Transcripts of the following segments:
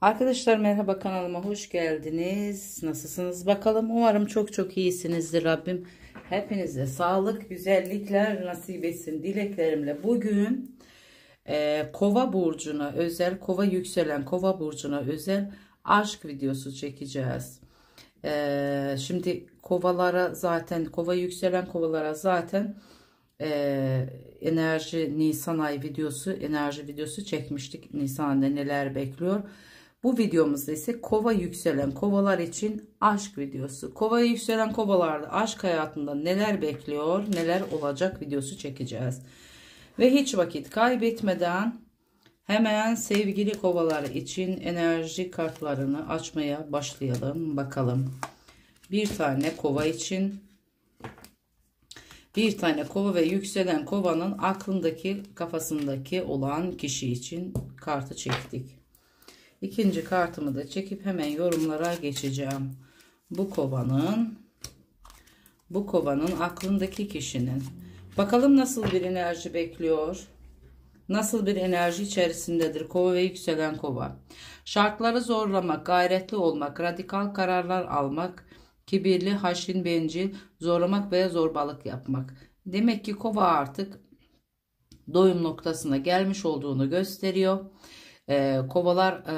Arkadaşlar merhaba kanalıma hoş geldiniz. Nasılsınız bakalım? Umarım çok çok iyisinizdir Rabbim. Hepinize sağlık, güzellikler nasip etsin dileklerimle. Bugün e, kova burcuna özel, kova yükselen kova burcuna özel aşk videosu çekeceğiz. E, şimdi kovalara zaten, kova yükselen kovalara zaten e, enerji Nisan ay videosu, enerji videosu çekmiştik. Nisan'da neler bekliyor? Bu videomuzda ise kova yükselen kovalar için aşk videosu. Kova yükselen kovalarda aşk hayatında neler bekliyor, neler olacak videosu çekeceğiz. Ve hiç vakit kaybetmeden hemen sevgili kovalar için enerji kartlarını açmaya başlayalım. Bakalım. Bir tane kova için bir tane kova ve yükselen kovanın aklındaki kafasındaki olan kişi için kartı çektik. İkinci kartımı da çekip hemen yorumlara geçeceğim. Bu kovanın bu kovanın aklındaki kişinin bakalım nasıl bir enerji bekliyor? Nasıl bir enerji içerisindedir kova ve yükselen kova? Şartları zorlamak, gayretli olmak, radikal kararlar almak, kibirli, haşin, bencil, zorlamak veya zorbalık yapmak. Demek ki kova artık doyum noktasına gelmiş olduğunu gösteriyor e, kovalar e,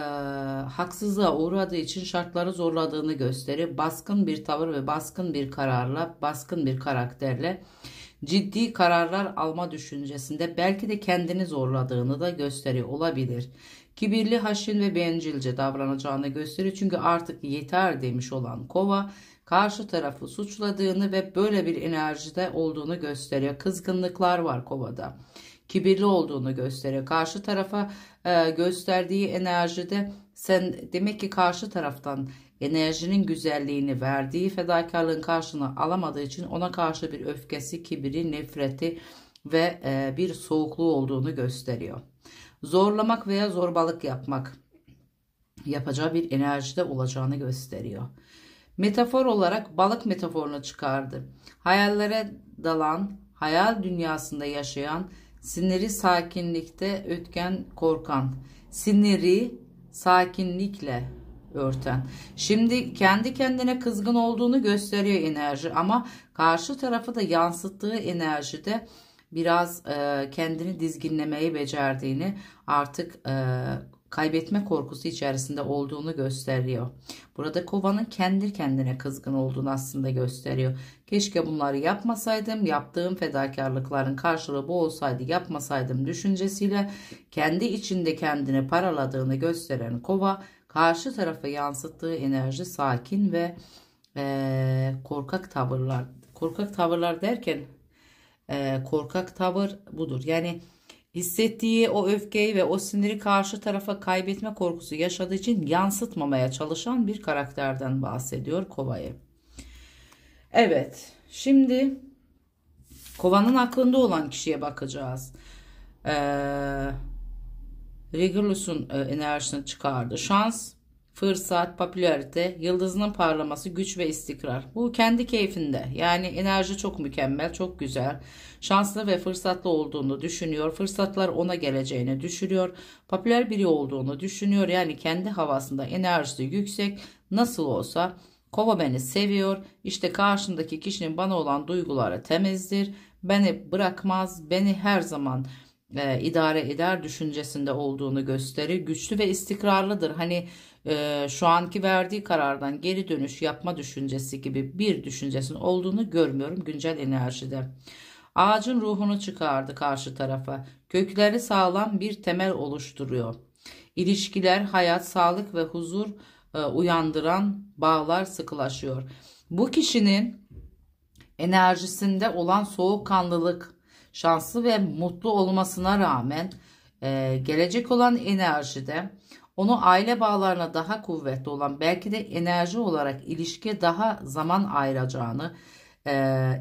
haksızlığa uğradığı için şartları zorladığını gösterir. Baskın bir tavır ve baskın bir kararla, baskın bir karakterle ciddi kararlar alma düşüncesinde belki de kendini zorladığını da gösteriyor olabilir. Kibirli, haşin ve bencilce davranacağını gösteriyor. Çünkü artık yeter demiş olan kova karşı tarafı suçladığını ve böyle bir enerjide olduğunu gösteriyor. Kızgınlıklar var kovada kibirli olduğunu gösteriyor. Karşı tarafa e, gösterdiği enerjide sen demek ki karşı taraftan enerjinin güzelliğini verdiği fedakarlığın karşını alamadığı için ona karşı bir öfkesi, kibiri, nefreti ve e, bir soğukluğu olduğunu gösteriyor. Zorlamak veya zorbalık yapmak yapacağı bir enerjide olacağını gösteriyor. Metafor olarak balık metaforunu çıkardı. Hayallere dalan, hayal dünyasında yaşayan, Siniri sakinlikte ötken korkan. Siniri sakinlikle örten. Şimdi kendi kendine kızgın olduğunu gösteriyor enerji ama karşı tarafı da yansıttığı enerjide biraz e, kendini dizginlemeyi becerdiğini artık e, kaybetme korkusu içerisinde olduğunu gösteriyor. Burada kovanın kendi kendine kızgın olduğunu aslında gösteriyor. Keşke bunları yapmasaydım, yaptığım fedakarlıkların karşılığı bu olsaydı yapmasaydım düşüncesiyle kendi içinde kendini paraladığını gösteren kova karşı tarafa yansıttığı enerji sakin ve e, korkak tavırlar. Korkak tavırlar derken e, korkak tavır budur. Yani Hissettiği o öfkeyi ve o siniri karşı tarafa kaybetme korkusu yaşadığı için yansıtmamaya çalışan bir karakterden bahsediyor Kova'yı. Evet şimdi Kova'nın aklında olan kişiye bakacağız. Ee, Regulus'un e, enerjisini çıkardı. Şans fırsat, popülarite, yıldızının parlaması, güç ve istikrar. Bu kendi keyfinde. Yani enerji çok mükemmel, çok güzel. Şanslı ve fırsatlı olduğunu düşünüyor. Fırsatlar ona geleceğini düşünüyor. Popüler biri olduğunu düşünüyor. Yani kendi havasında enerjisi yüksek. Nasıl olsa kova beni seviyor. İşte karşımdaki kişinin bana olan duyguları temizdir. Beni bırakmaz. Beni her zaman e, idare eder düşüncesinde olduğunu gösterir. Güçlü ve istikrarlıdır. Hani e, şu anki verdiği karardan geri dönüş yapma düşüncesi gibi bir düşüncesinin olduğunu görmüyorum güncel enerjide. Ağacın ruhunu çıkardı karşı tarafa. Kökleri sağlam bir temel oluşturuyor. İlişkiler, hayat, sağlık ve huzur e, uyandıran bağlar sıkılaşıyor. Bu kişinin enerjisinde olan soğukkanlılık, şanslı ve mutlu olmasına rağmen e, gelecek olan enerjide onu aile bağlarına daha kuvvetli olan belki de enerji olarak ilişki daha zaman ayıracağını e,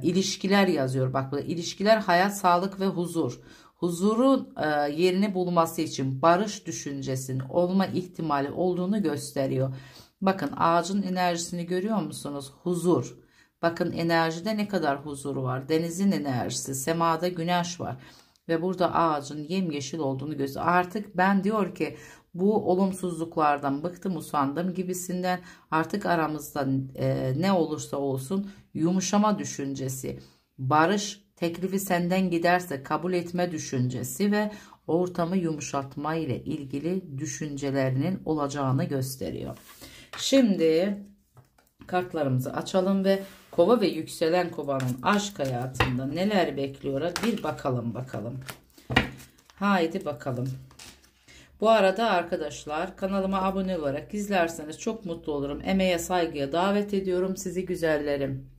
ilişkiler yazıyor. Bak burada ilişkiler hayat, sağlık ve huzur. Huzurun e, yerini bulması için barış düşüncesinin olma ihtimali olduğunu gösteriyor. Bakın ağacın enerjisini görüyor musunuz? Huzur. Bakın enerjide ne kadar huzur var. Denizin enerjisi, semada güneş var ve burada ağacın yemyeşil olduğunu göz. Artık ben diyor ki bu olumsuzluklardan bıktım usandım gibisinden artık aramızda e, ne olursa olsun yumuşama düşüncesi, barış teklifi senden giderse kabul etme düşüncesi ve ortamı yumuşatma ile ilgili düşüncelerinin olacağını gösteriyor. Şimdi kartlarımızı açalım ve Kova ve yükselen kovanın aşk hayatında neler bekliyor? Bir bakalım bakalım. Haydi bakalım. Bu arada arkadaşlar kanalıma abone olarak izlerseniz çok mutlu olurum. Emeğe saygıya davet ediyorum sizi güzellerim.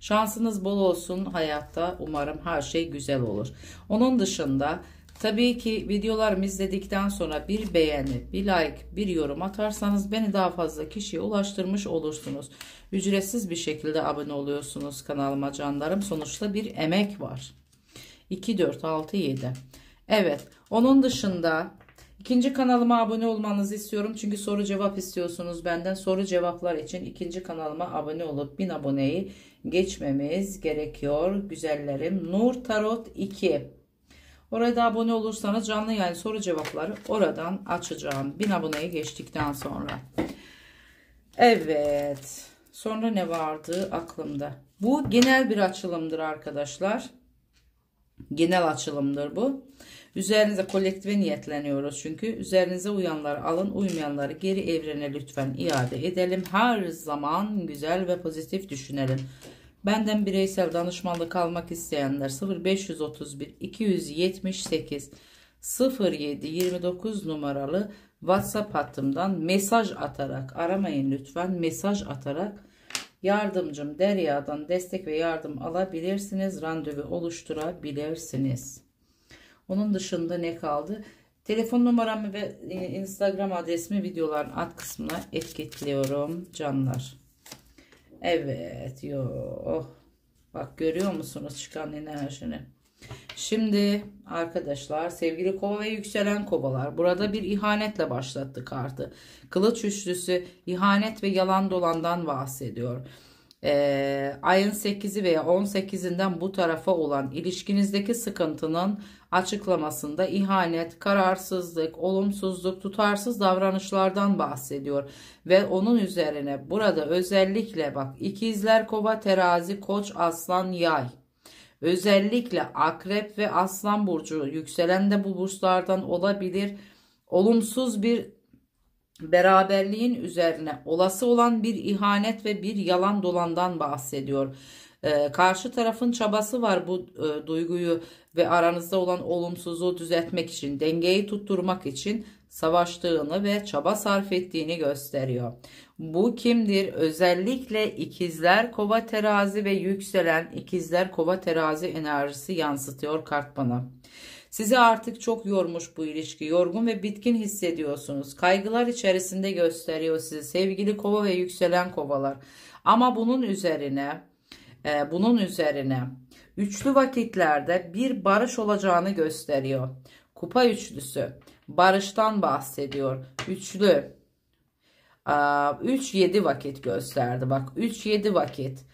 Şansınız bol olsun hayatta. Umarım her şey güzel olur. Onun dışında Tabii ki videolarımı izledikten sonra bir beğeni, bir like, bir yorum atarsanız beni daha fazla kişiye ulaştırmış olursunuz. Ücretsiz bir şekilde abone oluyorsunuz kanalıma canlarım. Sonuçta bir emek var. 2, 4, 6, 7. Evet. Onun dışında ikinci kanalıma abone olmanızı istiyorum. Çünkü soru cevap istiyorsunuz benden. Soru cevaplar için ikinci kanalıma abone olup 1000 aboneyi geçmemiz gerekiyor. Güzellerim. Nur Tarot 2. Oraya da abone olursanız canlı yayın soru cevapları oradan açacağım. 1000 aboneye geçtikten sonra. Evet. Sonra ne vardı aklımda? Bu genel bir açılımdır arkadaşlar. Genel açılımdır bu. Üzerinize kolektife niyetleniyoruz çünkü. Üzerinize uyanları alın, uymayanları geri evrene lütfen iade edelim. Her zaman güzel ve pozitif düşünelim. Benden bireysel danışmanlık almak isteyenler 0531 278 07 29 numaralı WhatsApp hattımdan mesaj atarak aramayın lütfen mesaj atarak yardımcım Derya'dan destek ve yardım alabilirsiniz. Randevu oluşturabilirsiniz. Onun dışında ne kaldı? Telefon numaramı ve e, Instagram adresimi videoların alt kısmına etiketliyorum canlar. Evet. Yo. Oh. Bak görüyor musunuz çıkan enerjini? Şimdi arkadaşlar sevgili kova ve yükselen kovalar burada bir ihanetle başlattı kartı. Kılıç üçlüsü ihanet ve yalan dolandan bahsediyor e, ayın 8'i veya 18'inden bu tarafa olan ilişkinizdeki sıkıntının açıklamasında ihanet, kararsızlık, olumsuzluk, tutarsız davranışlardan bahsediyor. Ve onun üzerine burada özellikle bak ikizler kova terazi koç aslan yay. Özellikle akrep ve aslan burcu yükselen de bu burçlardan olabilir. Olumsuz bir beraberliğin üzerine olası olan bir ihanet ve bir yalan dolandan bahsediyor. Ee, karşı tarafın çabası var bu e, duyguyu ve aranızda olan olumsuzluğu düzeltmek için, dengeyi tutturmak için savaştığını ve çaba sarf ettiğini gösteriyor. Bu kimdir? Özellikle ikizler kova terazi ve yükselen ikizler kova terazi enerjisi yansıtıyor kart bana. Sizi artık çok yormuş bu ilişki. Yorgun ve bitkin hissediyorsunuz. Kaygılar içerisinde gösteriyor sizi. Sevgili kova ve yükselen kovalar. Ama bunun üzerine e, bunun üzerine üçlü vakitlerde bir barış olacağını gösteriyor. Kupa üçlüsü. Barıştan bahsediyor. Üçlü. 3-7 vakit gösterdi. Bak 3-7 vakit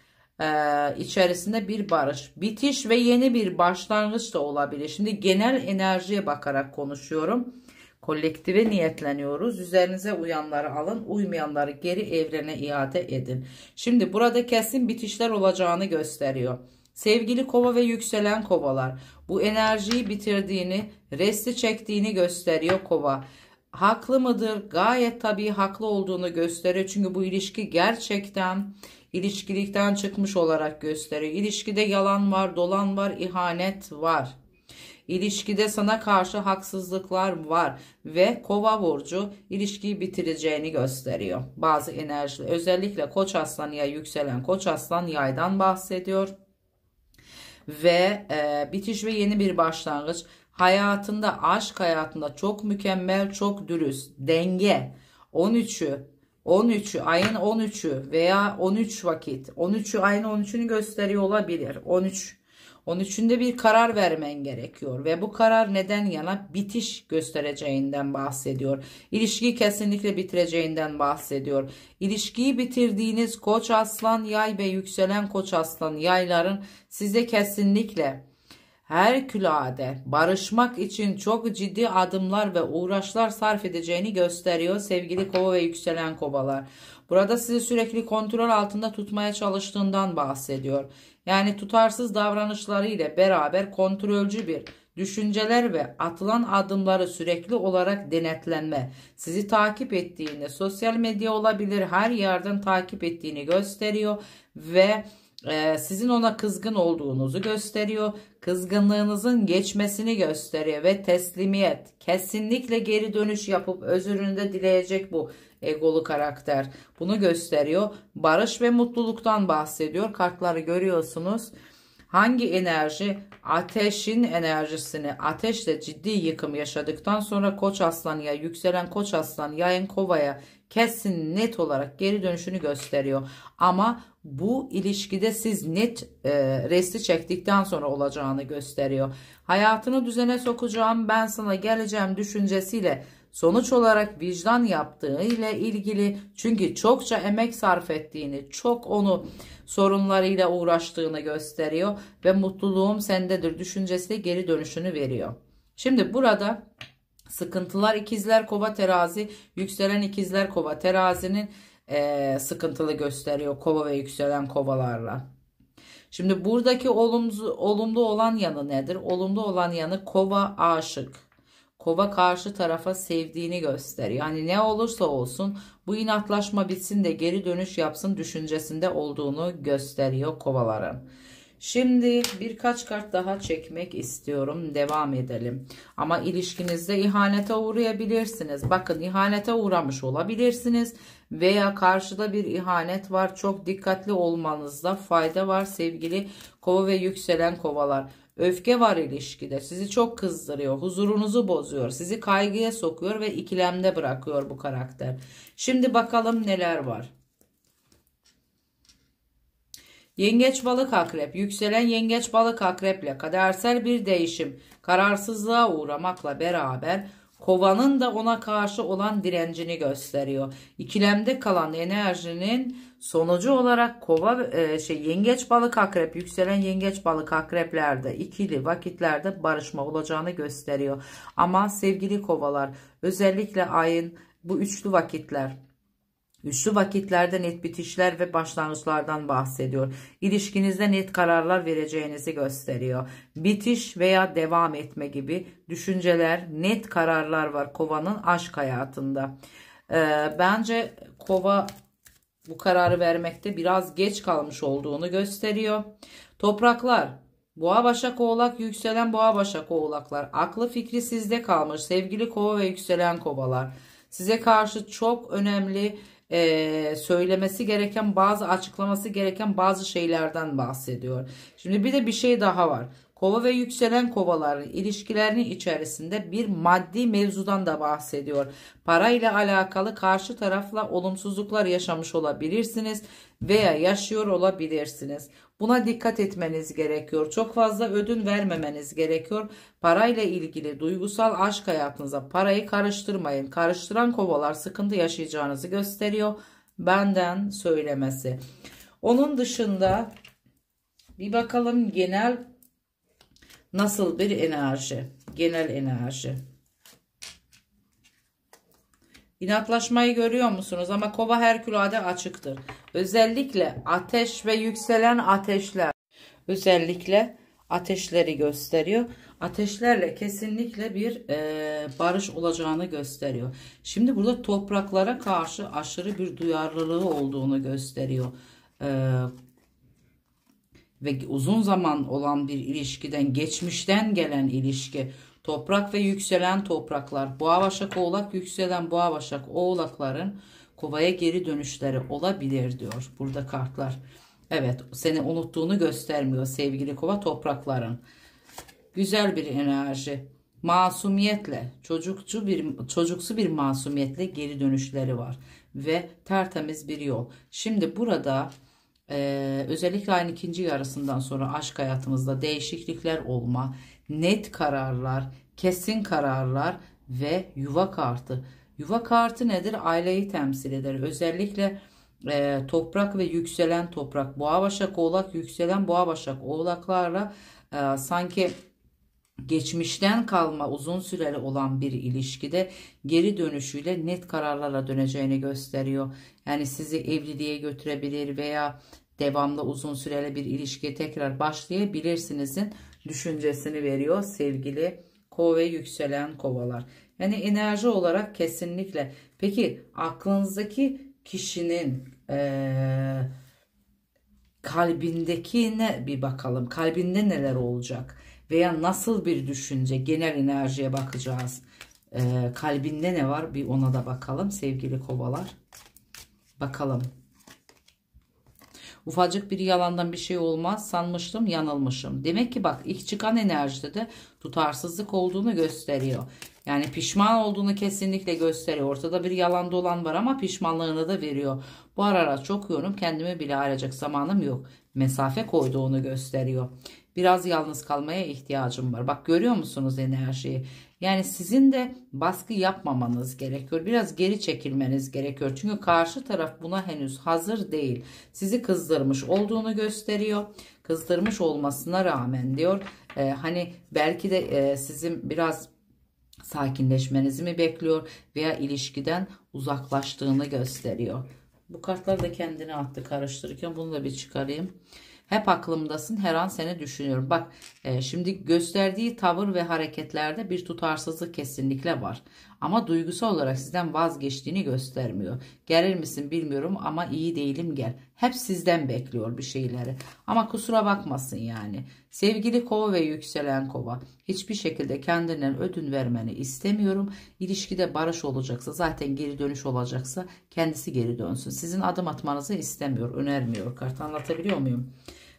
e, içerisinde bir barış, bitiş ve yeni bir başlangıç da olabilir. Şimdi genel enerjiye bakarak konuşuyorum. Kolektive niyetleniyoruz. Üzerinize uyanları alın, uymayanları geri evrene iade edin. Şimdi burada kesin bitişler olacağını gösteriyor. Sevgili kova ve yükselen kovalar bu enerjiyi bitirdiğini, resti çektiğini gösteriyor kova. Haklı mıdır? Gayet tabii haklı olduğunu gösteriyor. Çünkü bu ilişki gerçekten ilişkilikten çıkmış olarak gösteriyor. İlişkide yalan var, dolan var, ihanet var. İlişkide sana karşı haksızlıklar var ve kova burcu ilişkiyi bitireceğini gösteriyor. Bazı enerji özellikle koç aslan ya yükselen koç aslan yaydan bahsediyor. Ve e, bitiş ve yeni bir başlangıç hayatında aşk hayatında çok mükemmel çok dürüst denge 13'ü 13'ü ayın 13'ü veya 13 vakit 13'ü ayın 13'ünü gösteriyor olabilir 13 13'ünde bir karar vermen gerekiyor ve bu karar neden yana bitiş göstereceğinden bahsediyor. İlişkiyi kesinlikle bitireceğinden bahsediyor. İlişkiyi bitirdiğiniz koç aslan yay ve yükselen koç aslan yayların size kesinlikle Herkülade barışmak için çok ciddi adımlar ve uğraşlar sarf edeceğini gösteriyor sevgili kova ve yükselen kovalar. Burada sizi sürekli kontrol altında tutmaya çalıştığından bahsediyor. Yani tutarsız davranışları ile beraber kontrolcü bir düşünceler ve atılan adımları sürekli olarak denetlenme, sizi takip ettiğini, sosyal medya olabilir her yerden takip ettiğini gösteriyor ve ee, sizin ona kızgın olduğunuzu gösteriyor. Kızgınlığınızın geçmesini gösteriyor ve teslimiyet. Kesinlikle geri dönüş yapıp özürünü de dileyecek bu egolu karakter. Bunu gösteriyor. Barış ve mutluluktan bahsediyor. Kartları görüyorsunuz. Hangi enerji? Ateşin enerjisini. Ateşle ciddi yıkım yaşadıktan sonra koç aslan ya yükselen koç aslan yayın kovaya kesin net olarak geri dönüşünü gösteriyor. Ama bu ilişkide siz net e, resti çektikten sonra olacağını gösteriyor. Hayatını düzene sokacağım ben sana geleceğim düşüncesiyle sonuç olarak vicdan yaptığı ile ilgili çünkü çokça emek sarf ettiğini çok onu sorunlarıyla uğraştığını gösteriyor ve mutluluğum sendedir düşüncesi geri dönüşünü veriyor. Şimdi burada sıkıntılar ikizler kova terazi yükselen ikizler kova terazinin e, sıkıntılı gösteriyor kova ve yükselen kovalarla. Şimdi buradaki olumlu, olumlu olan yanı nedir? Olumlu olan yanı kova aşık. Kova karşı tarafa sevdiğini gösteriyor. Yani ne olursa olsun bu inatlaşma bitsin de geri dönüş yapsın düşüncesinde olduğunu gösteriyor kovaların. Şimdi birkaç kart daha çekmek istiyorum. Devam edelim. Ama ilişkinizde ihanete uğrayabilirsiniz. Bakın ihanete uğramış olabilirsiniz. Veya karşıda bir ihanet var. Çok dikkatli olmanızda fayda var sevgili kova ve yükselen kovalar. Öfke var ilişkide. Sizi çok kızdırıyor. Huzurunuzu bozuyor. Sizi kaygıya sokuyor ve ikilemde bırakıyor bu karakter. Şimdi bakalım neler var. Yengeç balık akrep yükselen yengeç balık akreple kadersel bir değişim kararsızlığa uğramakla beraber kovanın da ona karşı olan direncini gösteriyor. İkilemde kalan enerjinin sonucu olarak kova e, şey yengeç balık akrep yükselen yengeç balık akreplerde ikili vakitlerde barışma olacağını gösteriyor. Ama sevgili kovalar özellikle ayın bu üçlü vakitler Üçlü vakitlerde net bitişler ve başlangıçlardan bahsediyor. İlişkinizde net kararlar vereceğinizi gösteriyor. Bitiş veya devam etme gibi düşünceler, net kararlar var kovanın aşk hayatında. Ee, bence kova bu kararı vermekte biraz geç kalmış olduğunu gösteriyor. Topraklar, Boğa Başak Oğlak, Yükselen Boğa Başak Oğlaklar. Aklı fikri sizde kalmış sevgili kova ve yükselen kovalar. Size karşı çok önemli e, söylemesi gereken bazı açıklaması gereken bazı şeylerden bahsediyor. Şimdi bir de bir şey daha var. Kova ve yükselen kovaların ilişkilerinin içerisinde bir maddi mevzudan da bahsediyor. Para ile alakalı karşı tarafla olumsuzluklar yaşamış olabilirsiniz veya yaşıyor olabilirsiniz. Buna dikkat etmeniz gerekiyor. Çok fazla ödün vermemeniz gerekiyor. Parayla ilgili duygusal aşk hayatınıza parayı karıştırmayın. Karıştıran kovalar sıkıntı yaşayacağınızı gösteriyor. Benden söylemesi. Onun dışında bir bakalım genel nasıl bir enerji? Genel enerji. İnatlaşmayı görüyor musunuz? Ama kova herkülade açıktır. Özellikle ateş ve yükselen ateşler. Özellikle ateşleri gösteriyor. Ateşlerle kesinlikle bir e, barış olacağını gösteriyor. Şimdi burada topraklara karşı aşırı bir duyarlılığı olduğunu gösteriyor. E, ve uzun zaman olan bir ilişkiden, geçmişten gelen ilişki Toprak ve yükselen topraklar, boğa başak oğlak, yükselen boğa başak oğlakların kovaya geri dönüşleri olabilir diyor burada kartlar. Evet seni unuttuğunu göstermiyor sevgili kova toprakların. Güzel bir enerji. Masumiyetle, çocukçu bir, çocuksu bir masumiyetle geri dönüşleri var. Ve tertemiz bir yol. Şimdi burada e, özellikle aynı ikinci yarısından sonra aşk hayatımızda değişiklikler olma, net kararlar, kesin kararlar ve yuva kartı. Yuva kartı nedir? Aileyi temsil eder. Özellikle e, toprak ve yükselen toprak, boğa başak oğlak, yükselen boğa başak oğlaklarla e, sanki geçmişten kalma uzun süreli olan bir ilişkide geri dönüşüyle net kararlarla döneceğini gösteriyor. Yani sizi evliliğe götürebilir veya devamlı uzun süreli bir ilişkiye tekrar başlayabilirsinizin düşüncesini veriyor sevgili kova yükselen kovalar. Yani enerji olarak kesinlikle. Peki aklınızdaki kişinin e, ne bir bakalım. Kalbinde neler olacak? Veya nasıl bir düşünce? Genel enerjiye bakacağız. E, kalbinde ne var? Bir ona da bakalım sevgili kovalar. Bakalım. Ufacık bir yalandan bir şey olmaz sanmıştım yanılmışım. Demek ki bak ilk çıkan enerjide de tutarsızlık olduğunu gösteriyor. Yani pişman olduğunu kesinlikle gösteriyor. Ortada bir yalan dolan var ama pişmanlığını da veriyor. Bu ara çok yorum, kendimi bile arayacak zamanım yok. Mesafe koyduğunu gösteriyor. Biraz yalnız kalmaya ihtiyacım var. Bak görüyor musunuz enerjiyi? Yani sizin de baskı yapmamanız gerekiyor. Biraz geri çekilmeniz gerekiyor. Çünkü karşı taraf buna henüz hazır değil. Sizi kızdırmış olduğunu gösteriyor. Kızdırmış olmasına rağmen diyor. E, hani belki de e, sizin biraz sakinleşmenizi mi bekliyor veya ilişkiden uzaklaştığını gösteriyor. Bu kartlar da kendini attı karıştırırken bunu da bir çıkarayım. Hep aklımdasın her an seni düşünüyorum. Bak e, şimdi gösterdiği tavır ve hareketlerde bir tutarsızlık kesinlikle var. Ama duygusal olarak sizden vazgeçtiğini göstermiyor. Gelir misin bilmiyorum ama iyi değilim gel. Hep sizden bekliyor bir şeyleri. Ama kusura bakmasın yani. Sevgili kova ve yükselen kova. Hiçbir şekilde kendinden ödün vermeni istemiyorum. İlişkide barış olacaksa zaten geri dönüş olacaksa kendisi geri dönsün. Sizin adım atmanızı istemiyor, önermiyor. Kart anlatabiliyor muyum?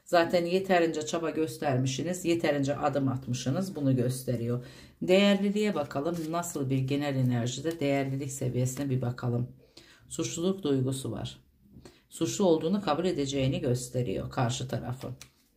Zaten yeterince çaba göstermişsiniz. Yeterince adım atmışsınız. Bunu gösteriyor. Değerliliğe bakalım. Nasıl bir genel enerjide değerlilik seviyesine bir bakalım. Suçluluk duygusu var. Suçlu olduğunu kabul edeceğini gösteriyor karşı tarafı.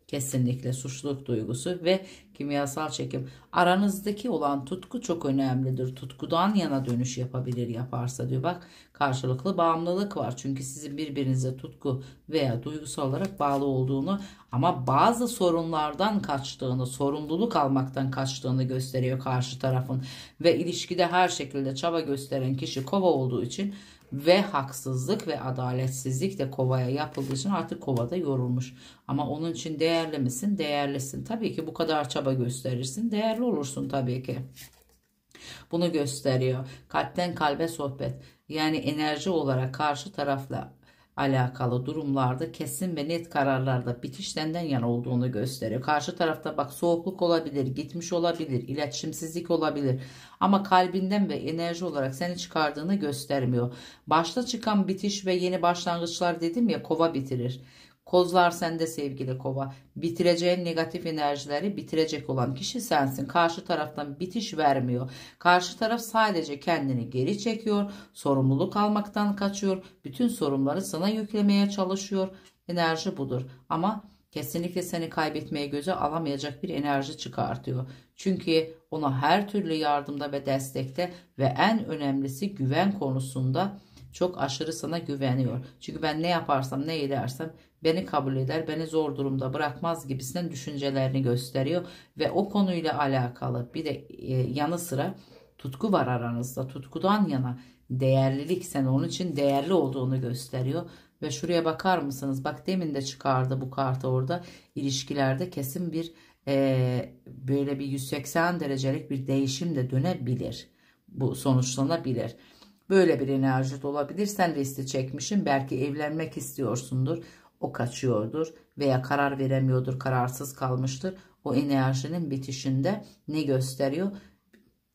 Kesinlikle suçluluk duygusu ve kimyasal çekim. Aranızdaki olan tutku çok önemlidir. Tutkudan yana dönüş yapabilir yaparsa diyor. Bak karşılıklı bağımlılık var. Çünkü sizin birbirinize tutku veya duygusal olarak bağlı olduğunu ama bazı sorunlardan kaçtığını, sorumluluk almaktan kaçtığını gösteriyor karşı tarafın. Ve ilişkide her şekilde çaba gösteren kişi kova olduğu için ve haksızlık ve adaletsizlik de kovaya yapıldığı için artık kovada yorulmuş. Ama onun için değerli misin? Değerlisin. Tabii ki bu kadar çaba gösterirsin. Değerli olursun tabii ki. Bunu gösteriyor. Kalpten kalbe sohbet. Yani enerji olarak karşı tarafla alakalı durumlarda kesin ve net kararlarda bitişlenden senden yana olduğunu gösteriyor. Karşı tarafta bak soğukluk olabilir, gitmiş olabilir, iletişimsizlik olabilir ama kalbinden ve enerji olarak seni çıkardığını göstermiyor. Başta çıkan bitiş ve yeni başlangıçlar dedim ya kova bitirir. Kozlar sende sevgili kova. Bitireceğin negatif enerjileri bitirecek olan kişi sensin. Karşı taraftan bitiş vermiyor. Karşı taraf sadece kendini geri çekiyor. Sorumluluk almaktan kaçıyor. Bütün sorunları sana yüklemeye çalışıyor. Enerji budur. Ama kesinlikle seni kaybetmeye göze alamayacak bir enerji çıkartıyor. Çünkü ona her türlü yardımda ve destekte ve en önemlisi güven konusunda çok aşırı sana güveniyor. Çünkü ben ne yaparsam ne edersem beni kabul eder, beni zor durumda bırakmaz gibisinden düşüncelerini gösteriyor. Ve o konuyla alakalı bir de e, yanı sıra tutku var aranızda. Tutkudan yana değerlilik sen onun için değerli olduğunu gösteriyor. Ve şuraya bakar mısınız? Bak demin de çıkardı bu kartı orada. İlişkilerde kesin bir e, böyle bir 180 derecelik bir değişim de dönebilir. Bu sonuçlanabilir. Böyle bir enerjide olabilir. Sen riski çekmişsin. Belki evlenmek istiyorsundur. O kaçıyordur veya karar veremiyordur. Kararsız kalmıştır. O enerjinin bitişinde ne gösteriyor?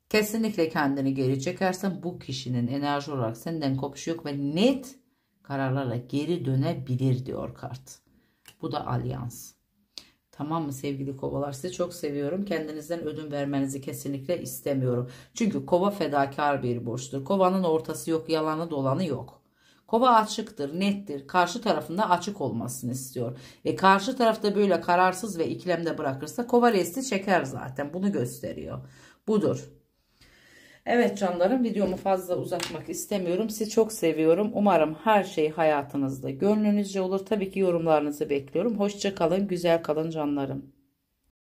Kesinlikle kendini geri çekersen bu kişinin enerji olarak senden kopuşu yok ve net kararlara geri dönebilir diyor kart. Bu da alyans. Tamam mı sevgili kovalar sizi çok seviyorum. Kendinizden ödün vermenizi kesinlikle istemiyorum. Çünkü kova fedakar bir borçtur. Kovanın ortası yok yalanı dolanı yok. Kova açıktır, nettir. Karşı tarafında açık olmasını istiyor. E karşı tarafta böyle kararsız ve ikilemde bırakırsa kova resti çeker zaten. Bunu gösteriyor. Budur. Evet canlarım videomu fazla uzatmak istemiyorum. Sizi çok seviyorum. Umarım her şey hayatınızda gönlünüzce olur. Tabii ki yorumlarınızı bekliyorum. Hoşça kalın, güzel kalın canlarım.